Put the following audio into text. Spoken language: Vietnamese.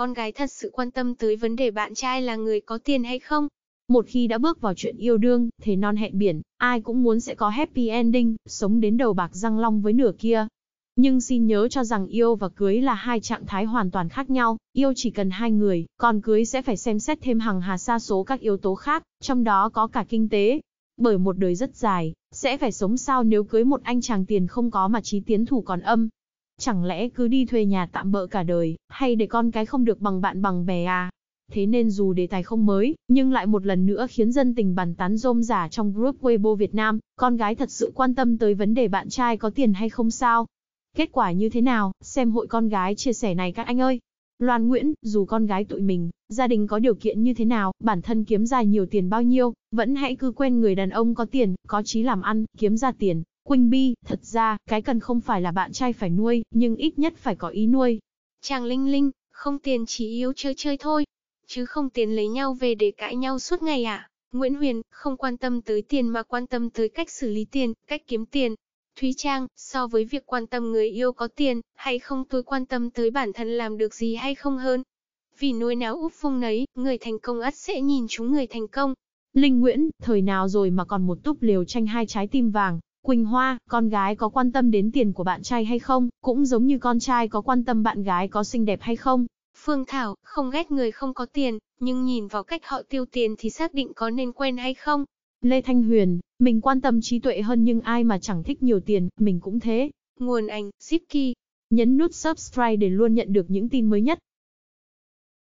con gái thật sự quan tâm tới vấn đề bạn trai là người có tiền hay không. Một khi đã bước vào chuyện yêu đương, thế non hẹn biển, ai cũng muốn sẽ có happy ending, sống đến đầu bạc răng long với nửa kia. Nhưng xin nhớ cho rằng yêu và cưới là hai trạng thái hoàn toàn khác nhau, yêu chỉ cần hai người, còn cưới sẽ phải xem xét thêm hàng hà sa số các yếu tố khác, trong đó có cả kinh tế. Bởi một đời rất dài, sẽ phải sống sao nếu cưới một anh chàng tiền không có mà trí tiến thủ còn âm, Chẳng lẽ cứ đi thuê nhà tạm bỡ cả đời, hay để con cái không được bằng bạn bằng bè à? Thế nên dù đề tài không mới, nhưng lại một lần nữa khiến dân tình bàn tán rôm giả trong group Weibo Việt Nam, con gái thật sự quan tâm tới vấn đề bạn trai có tiền hay không sao? Kết quả như thế nào, xem hội con gái chia sẻ này các anh ơi. Loan Nguyễn, dù con gái tụi mình, gia đình có điều kiện như thế nào, bản thân kiếm ra nhiều tiền bao nhiêu, vẫn hãy cứ quen người đàn ông có tiền, có trí làm ăn, kiếm ra tiền, Quỳnh Bi, thật ra, cái cần không phải là bạn trai phải nuôi, nhưng ít nhất phải có ý nuôi. Chàng Linh Linh, không tiền chỉ yếu chơi chơi thôi, chứ không tiền lấy nhau về để cãi nhau suốt ngày à. Nguyễn Huyền, không quan tâm tới tiền mà quan tâm tới cách xử lý tiền, cách kiếm tiền. Thúy Trang, so với việc quan tâm người yêu có tiền, hay không tôi quan tâm tới bản thân làm được gì hay không hơn. Vì nuôi náo úp phung nấy, người thành công ắt sẽ nhìn chúng người thành công. Linh Nguyễn, thời nào rồi mà còn một túp liều tranh hai trái tim vàng. Quỳnh Hoa, con gái có quan tâm đến tiền của bạn trai hay không, cũng giống như con trai có quan tâm bạn gái có xinh đẹp hay không. Phương Thảo, không ghét người không có tiền, nhưng nhìn vào cách họ tiêu tiền thì xác định có nên quen hay không. Lê Thanh Huyền, mình quan tâm trí tuệ hơn nhưng ai mà chẳng thích nhiều tiền, mình cũng thế. Nguồn ảnh, Zipki. Nhấn nút subscribe để luôn nhận được những tin mới nhất.